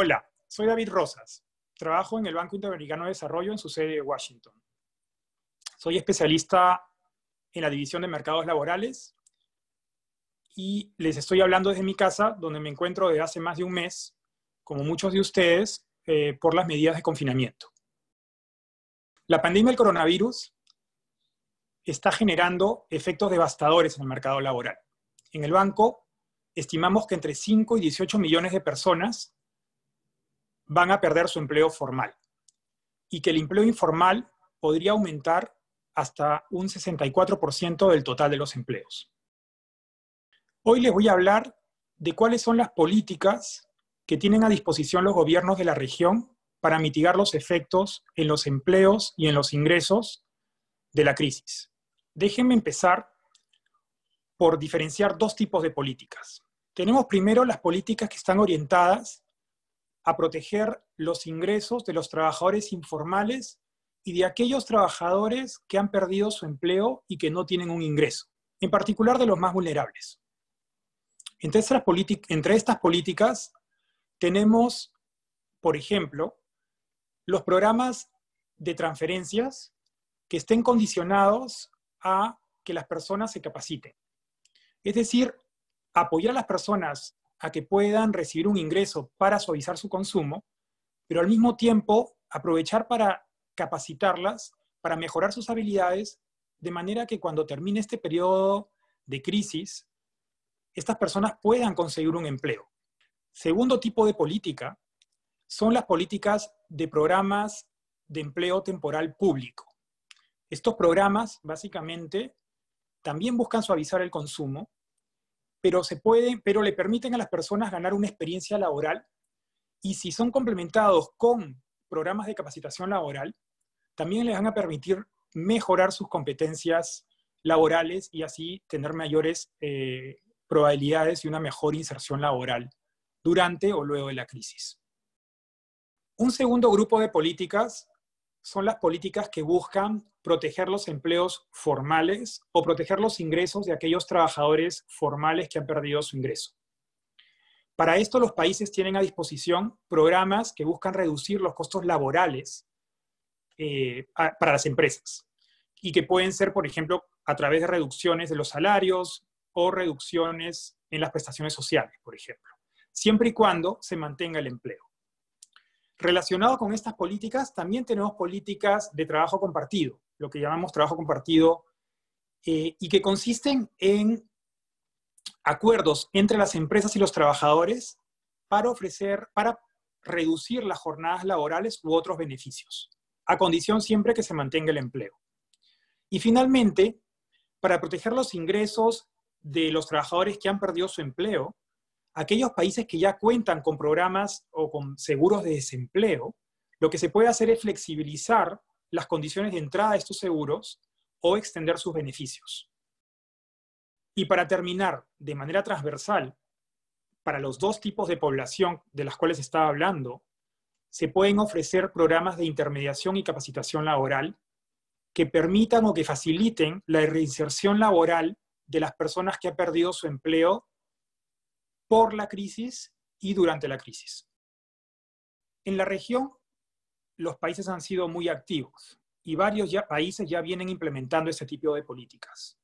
Hola, soy David Rosas. Trabajo en el Banco Interamericano de Desarrollo en su sede de Washington. Soy especialista en la división de mercados laborales y les estoy hablando desde mi casa, donde me encuentro desde hace más de un mes, como muchos de ustedes, eh, por las medidas de confinamiento. La pandemia del coronavirus está generando efectos devastadores en el mercado laboral. En el banco, estimamos que entre 5 y 18 millones de personas van a perder su empleo formal y que el empleo informal podría aumentar hasta un 64% del total de los empleos. Hoy les voy a hablar de cuáles son las políticas que tienen a disposición los gobiernos de la región para mitigar los efectos en los empleos y en los ingresos de la crisis. Déjenme empezar por diferenciar dos tipos de políticas. Tenemos primero las políticas que están orientadas a proteger los ingresos de los trabajadores informales y de aquellos trabajadores que han perdido su empleo y que no tienen un ingreso, en particular de los más vulnerables. Entre estas, entre estas políticas tenemos, por ejemplo, los programas de transferencias que estén condicionados a que las personas se capaciten. Es decir, apoyar a las personas a que puedan recibir un ingreso para suavizar su consumo, pero al mismo tiempo aprovechar para capacitarlas, para mejorar sus habilidades, de manera que cuando termine este periodo de crisis, estas personas puedan conseguir un empleo. Segundo tipo de política son las políticas de programas de empleo temporal público. Estos programas, básicamente, también buscan suavizar el consumo, pero, se pueden, pero le permiten a las personas ganar una experiencia laboral y si son complementados con programas de capacitación laboral, también les van a permitir mejorar sus competencias laborales y así tener mayores eh, probabilidades y una mejor inserción laboral durante o luego de la crisis. Un segundo grupo de políticas son las políticas que buscan proteger los empleos formales o proteger los ingresos de aquellos trabajadores formales que han perdido su ingreso. Para esto los países tienen a disposición programas que buscan reducir los costos laborales eh, para las empresas y que pueden ser, por ejemplo, a través de reducciones de los salarios o reducciones en las prestaciones sociales, por ejemplo, siempre y cuando se mantenga el empleo. Relacionado con estas políticas, también tenemos políticas de trabajo compartido, lo que llamamos trabajo compartido, eh, y que consisten en acuerdos entre las empresas y los trabajadores para ofrecer, para reducir las jornadas laborales u otros beneficios, a condición siempre que se mantenga el empleo. Y finalmente, para proteger los ingresos de los trabajadores que han perdido su empleo, aquellos países que ya cuentan con programas o con seguros de desempleo, lo que se puede hacer es flexibilizar las condiciones de entrada de estos seguros o extender sus beneficios. Y para terminar, de manera transversal, para los dos tipos de población de las cuales estaba hablando, se pueden ofrecer programas de intermediación y capacitación laboral que permitan o que faciliten la reinserción laboral de las personas que han perdido su empleo por la crisis y durante la crisis. En la región, los países han sido muy activos y varios países ya vienen implementando este tipo de políticas.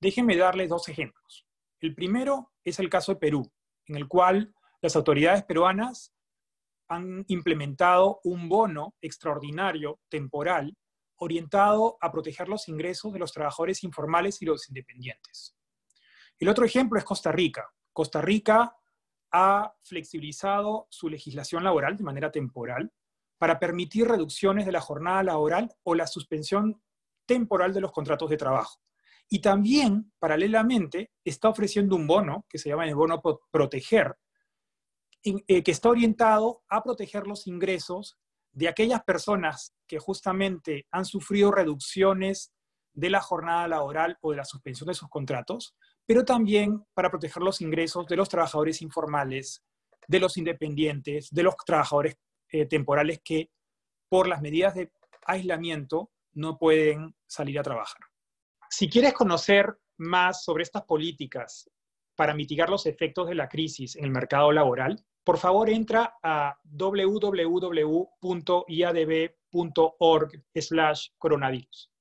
Déjenme darles dos ejemplos. El primero es el caso de Perú, en el cual las autoridades peruanas han implementado un bono extraordinario temporal orientado a proteger los ingresos de los trabajadores informales y los independientes. El otro ejemplo es Costa Rica, Costa Rica ha flexibilizado su legislación laboral de manera temporal para permitir reducciones de la jornada laboral o la suspensión temporal de los contratos de trabajo. Y también, paralelamente, está ofreciendo un bono que se llama el bono proteger, eh, que está orientado a proteger los ingresos de aquellas personas que justamente han sufrido reducciones de la jornada laboral o de la suspensión de sus contratos, pero también para proteger los ingresos de los trabajadores informales, de los independientes, de los trabajadores eh, temporales que por las medidas de aislamiento no pueden salir a trabajar. Si quieres conocer más sobre estas políticas para mitigar los efectos de la crisis en el mercado laboral, por favor entra a www.iadb.org/coronavirus.